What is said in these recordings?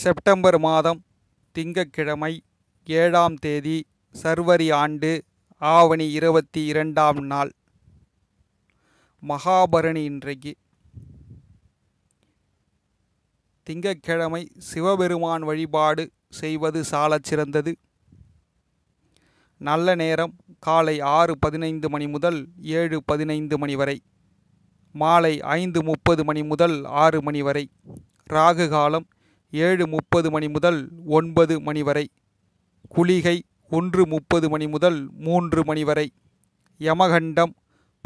September மாதம் திங்கக்கிழமை ஏழாம் தேதி சர்வரி ஆண்டு ஆவணி இருபத்தி இரண்டாம் நாள் மகாபரணி இன்றைக்கு திங்கக்கிழமை சிவபெருமான் வழிபாடு செய்வது சாலச் சிறந்தது நல்ல நேரம் காலை ஆறு பதினைந்து மணி முதல் ஏழு பதினைந்து மணி வரை மாலை ஐந்து முப்பது மணி முதல் ஆறு மணி வரை ராகு காலம் ஏழு முப்பது மணி முதல் ஒன்பது மணி வரை குளிகை ஒன்று முப்பது மணி முதல் மூன்று மணி வரை யமகண்டம்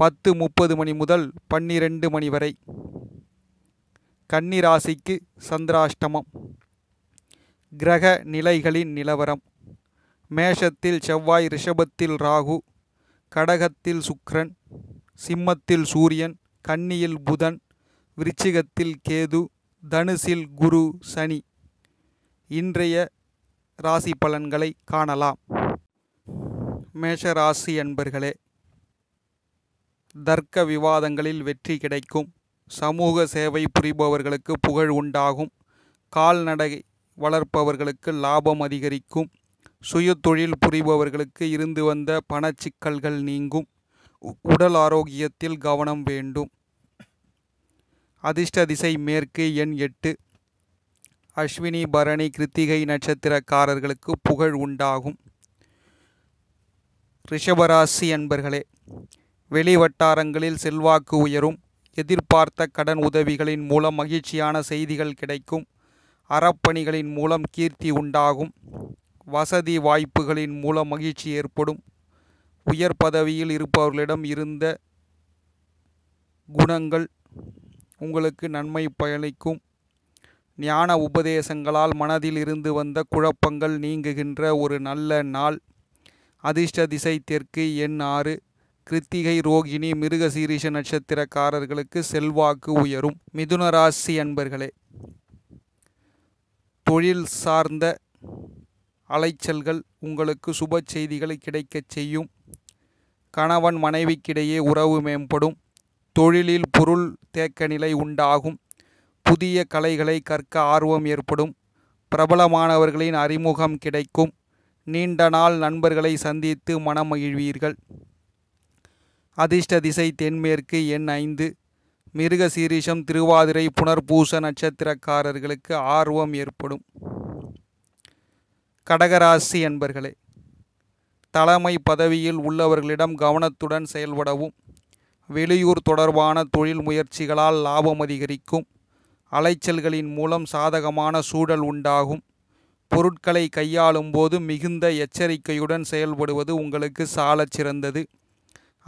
பத்து முப்பது மணி முதல் பன்னிரண்டு மணி வரை கன்னிராசிக்கு சந்திராஷ்டமம் கிரக நிலைகளின் நிலவரம் மேஷத்தில் செவ்வாய் ரிஷபத்தில் ராகு கடகத்தில் சுக்ரன் சிம்மத்தில் சூரியன் கன்னியில் புதன் விருச்சிகத்தில் கேது தனுசில் குரு சனி இன்றைய ராசி பலன்களை காணலாம் மேஷ ராசி அன்பர்களே தர்க்க விவாதங்களில் வெற்றி கிடைக்கும் சமூக சேவை புரிபவர்களுக்கு புகழ் உண்டாகும் கால்நடை வளர்ப்பவர்களுக்கு லாபம் அதிகரிக்கும் சுய தொழில் புரிபவர்களுக்கு இருந்து வந்த பணச்சிக்கல்கள் நீங்கும் உடல் ஆரோக்கியத்தில் கவனம் வேண்டும் அதிர்ஷ்ட திசை மேற்கு எண் எட்டு அஸ்வினி பரணி கிருத்திகை நட்சத்திரக்காரர்களுக்கு புகழ் உண்டாகும் ரிஷபராசி என்பர்களே வெளிவட்டாரங்களில் செல்வாக்கு உயரும் எதிர்பார்த்த கடன் உதவிகளின் மூலம் மகிழ்ச்சியான செய்திகள் கிடைக்கும் அறப்பணிகளின் மூலம் கீர்த்தி உண்டாகும் வசதி வாய்ப்புகளின் மூலம் மகிழ்ச்சி ஏற்படும் உயர் பதவியில் இருப்பவர்களிடம் இருந்த குணங்கள் உங்களுக்கு நன்மை பயணிக்கும் ஞான உபதேசங்களால் மனதில் இருந்து வந்த குழப்பங்கள் நீங்குகின்ற ஒரு நல்ல நாள் அதிர்ஷ்ட திசை தெற்கு எண் ஆறு கிருத்திகை ரோகிணி மிருகசீரிஷ நட்சத்திரக்காரர்களுக்கு செல்வாக்கு உயரும் மிதுன ராசி அன்பர்களே தொழில் சார்ந்த அலைச்சல்கள் உங்களுக்கு சுப செய்திகளை கிடைக்கச் செய்யும் கணவன் மனைவிக்கிடையே உறவு மேம்படும் தொழிலில் பொருள் தேக்க நிலை உண்டாகும் புதிய கலைகளை கற்க ஆர்வம் ஏற்படும் பிரபலமானவர்களின் அறிமுகம் கிடைக்கும் நீண்ட நாள் நண்பர்களை சந்தித்து மனமகிழ்வீர்கள் அதிர்ஷ்ட திசை தென்மேற்கு எண் ஐந்து மிருக சீரிஷம் திருவாதிரை புனர்பூச நட்சத்திரக்காரர்களுக்கு ஆர்வம் ஏற்படும் கடகராசி என்பர்களே தலைமை பதவியில் உள்ளவர்களிடம் கவனத்துடன் செயல்படவும் வெளியூர் தொடர்பான தொழில் முயற்சிகளால் லாபம் அதிகரிக்கும் அலைச்சல்களின் மூலம் சாதகமான சூழல் உண்டாகும் பொருட்களை கையாளும் போது மிகுந்த எச்சரிக்கையுடன் செயல்படுவது உங்களுக்கு சாலச் சிறந்தது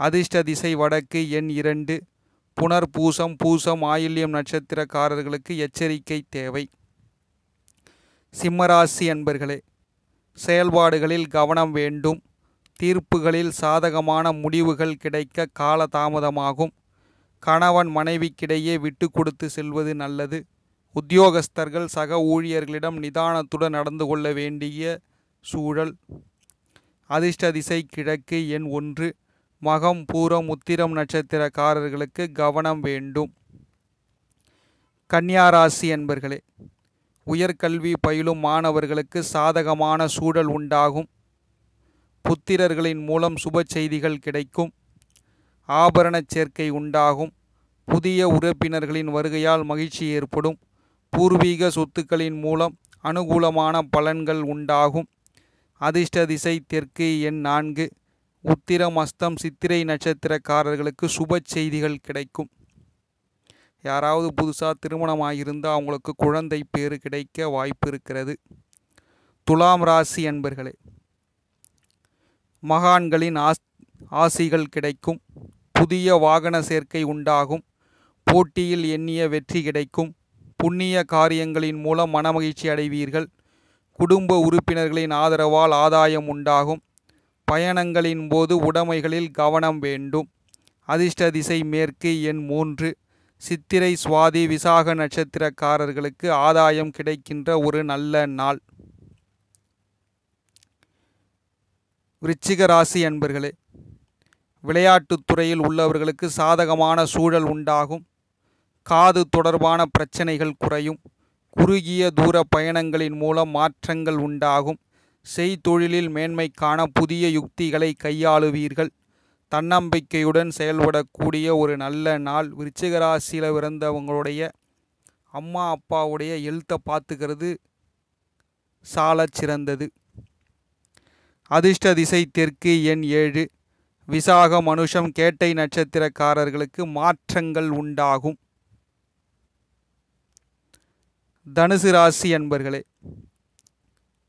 அதிர்ஷ்ட திசை வடக்கு எண் இரண்டு புனர் பூசம் பூசம் ஆயில்யம் நட்சத்திரக்காரர்களுக்கு எச்சரிக்கை தேவை சிம்மராசி அன்பர்களே செயல்பாடுகளில் கவனம் வேண்டும் தீர்ப்புகளில் சாதகமான முடிவுகள் கிடைக்க காலதாமதமாகும் கணவன் மனைவிக்கிடையே விட்டு கொடுத்து செல்வது நல்லது உத்தியோகஸ்தர்கள் சக ஊழியர்களிடம் நிதானத்துடன் நடந்து கொள்ள வேண்டிய சூழல் அதிர்ஷ்ட திசை கிழக்கு எண் ஒன்று மகம் பூரம் உத்திரம் நட்சத்திரக்காரர்களுக்கு கவனம் வேண்டும் கன்னியாராசி என்பர்களே உயர்கல்வி பயிலும் மாணவர்களுக்கு சாதகமான சூழல் உண்டாகும் புத்திரர்களின் மூலம் சுப செய்திகள் கிடைக்கும் ஆபரணச் சேர்க்கை உண்டாகும் புதிய உறுப்பினர்களின் வருகையால் மகிழ்ச்சி ஏற்படும் பூர்வீக சொத்துக்களின் மூலம் அனுகூலமான பலன்கள் உண்டாகும் அதிர்ஷ்ட திசை தெற்கு எண் நான்கு உத்திரம் அஸ்தம் சித்திரை நட்சத்திரக்காரர்களுக்கு சுப செய்திகள் கிடைக்கும் யாராவது புதுசாக திருமணமாகியிருந்தால் அவங்களுக்கு குழந்தை பேறு கிடைக்க வாய்ப்பு இருக்கிறது துலாம் ராசி அன்பர்களே மகான்களின் ஆஸ் ஆசிகள் கிடைக்கும் புதிய வாகன சேர்க்கை உண்டாகும் போட்டியில் எண்ணிய வெற்றி கிடைக்கும் புண்ணிய காரியங்களின் மூலம் மனமகிழ்ச்சி அடைவீர்கள் குடும்ப உறுப்பினர்களின் ஆதரவால் ஆதாயம் உண்டாகும் பயணங்களின் போது உடைமைகளில் கவனம் வேண்டும் அதிர்ஷ்ட திசை மேற்கு எண் மூன்று சித்திரை சுவாதி விசாக நட்சத்திரக்காரர்களுக்கு ஆதாயம் கிடைக்கின்ற ஒரு நல்ல நாள் விருச்சிக ராசி என்பர்களே விளையாட்டுத் துறையில் உள்ளவர்களுக்கு சாதகமான சூழல் உண்டாகும் காது தொடர்பான பிரச்சனைகள் குறையும் குறுகிய தூர பயணங்களின் மூலம் மாற்றங்கள் உண்டாகும் செய்தொழிலில் மேன்மைக்கான புதிய யுக்திகளை கையாளுவீர்கள் தன்னம்பிக்கையுடன் செயல்படக்கூடிய ஒரு நல்ல நாள் விருச்சிகராசியில் பிறந்தவங்களுடைய அம்மா அப்பாவுடைய எழுத்தை பார்த்துக்கிறது சால சிறந்தது அதிர்ஷ்ட திசை தெற்கு எண் ஏழு விசாக மனுஷம் கேட்டை நட்சத்திரக்காரர்களுக்கு மாற்றங்கள் உண்டாகும் தனுசு ராசி என்பர்களே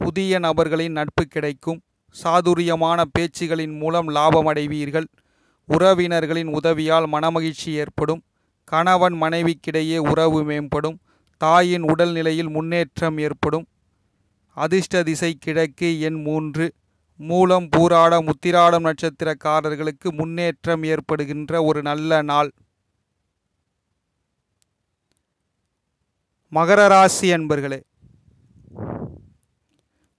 புதிய நபர்களின் நட்பு கிடைக்கும் சாதுரியமான பேச்சுகளின் மூலம் லாபமடைவீர்கள் உறவினர்களின் உதவியால் மனமகிழ்ச்சி ஏற்படும் கணவன் மனைவிக்கிடையே உறவு மேம்படும் தாயின் உடல்நிலையில் முன்னேற்றம் ஏற்படும் அதிர்ஷ்ட திசை கிழக்கு எண் மூன்று மூலம் பூராடம் முத்திராடம் நட்சத்திரக்காரர்களுக்கு முன்னேற்றம் ஏற்படுகின்ற ஒரு நல்ல நாள் மகர ராசி அன்பர்களே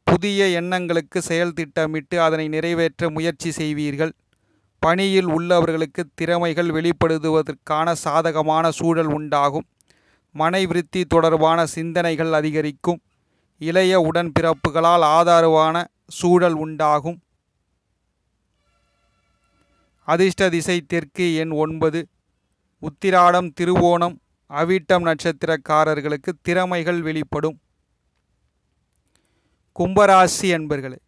புதிய எண்ணங்களுக்கு செயல் திட்டமிட்டு அதனை நிறைவேற்ற முயற்சி செய்வீர்கள் பணியில் உள்ளவர்களுக்கு திறமைகள் வெளிப்படுத்துவதற்கான சாதகமான சூழல் உண்டாகும் மனைவிருத்தி தொடர்பான சிந்தனைகள் அதிகரிக்கும் இளைய உடன்பிறப்புகளால் ஆதரவான சூழல் உண்டாகும் அதிர்ஷ்ட திசை தெற்கு எண் ஒன்பது உத்திராடம் திருவோணம் அவிட்டம் நட்சத்திரக்காரர்களுக்கு திறமைகள் வெளிப்படும் கும்பராசி என்பர்களே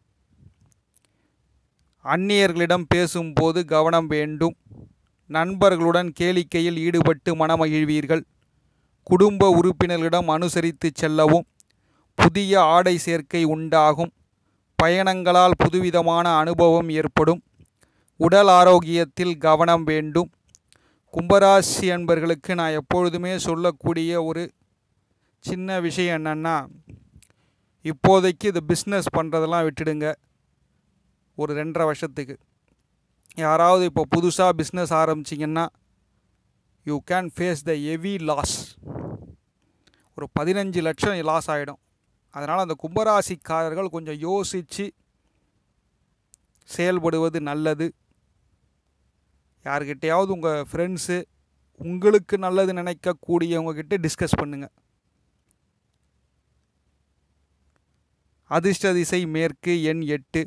அந்நியர்களிடம் பேசும்போது கவனம் வேண்டும் நண்பர்களுடன் கேளிக்கையில் ஈடுபட்டு மனமகிழ்வீர்கள் குடும்ப உறுப்பினர்களிடம் அனுசரித்து செல்லவும் புதிய ஆடை சேர்க்கை உண்டாகும் பயணங்களால் புதுவிதமான அனுபவம் ஏற்படும் உடல் ஆரோக்கியத்தில் கவனம் வேண்டும் கும்பராசி அன்பர்களுக்கு நான் எப்பொழுதுமே சொல்லக்கூடிய ஒரு சின்ன விஷயம் என்னென்னா இப்போதைக்கு இது பிஸ்னஸ் பண்ணுறதெல்லாம் விட்டுடுங்க ஒரு ரெண்டரை வருஷத்துக்கு யாராவது இப்போ புதுசாக பிஸ்னஸ் ஆரம்பிச்சிங்கன்னா you can face the heavy loss ஒரு பதினஞ்சு லட்சம் லாஸ் ஆகிடும் அதனால் அந்த கும்பராசிக்காரர்கள் கொஞ்சம் யோசித்து செயல்படுவது நல்லது யார்கிட்டையாவது உங்கள் ஃப்ரெண்ட்ஸு உங்களுக்கு நல்லது நினைக்கக்கூடியவங்கக்கிட்ட டிஸ்கஸ் பண்ணுங்கள் அதிர்ஷ்ட திசை மேற்கு எண் எட்டு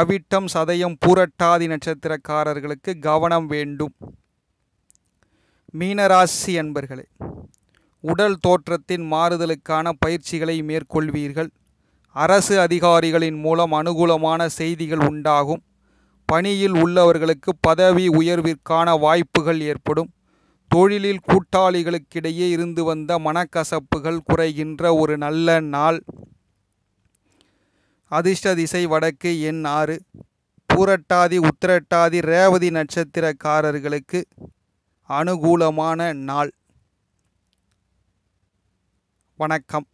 அவிட்டம் சதயம் பூரட்டாதி நட்சத்திரக்காரர்களுக்கு கவனம் வேண்டும் மீனராசி அன்பர்களே உடல் தோற்றத்தின் மாறுதலுக்கான பயிற்சிகளை மேற்கொள்வீர்கள் அரசு அதிகாரிகளின் மூலம் அனுகூலமான செய்திகள் உண்டாகும் பணியில் உள்ளவர்களுக்கு பதவி உயர்விற்கான வாய்ப்புகள் ஏற்படும் தொழிலில் கூட்டாளிகளுக்கிடையே இருந்து வந்த மனக்கசப்புகள் குறைகின்ற ஒரு நல்ல நாள் அதிர்ஷ்ட திசை வடக்கு எண் ஆறு பூரட்டாதி உத்திரட்டாதி ரேவதி நட்சத்திரக்காரர்களுக்கு அனுகூலமான நாள் வணக்கம்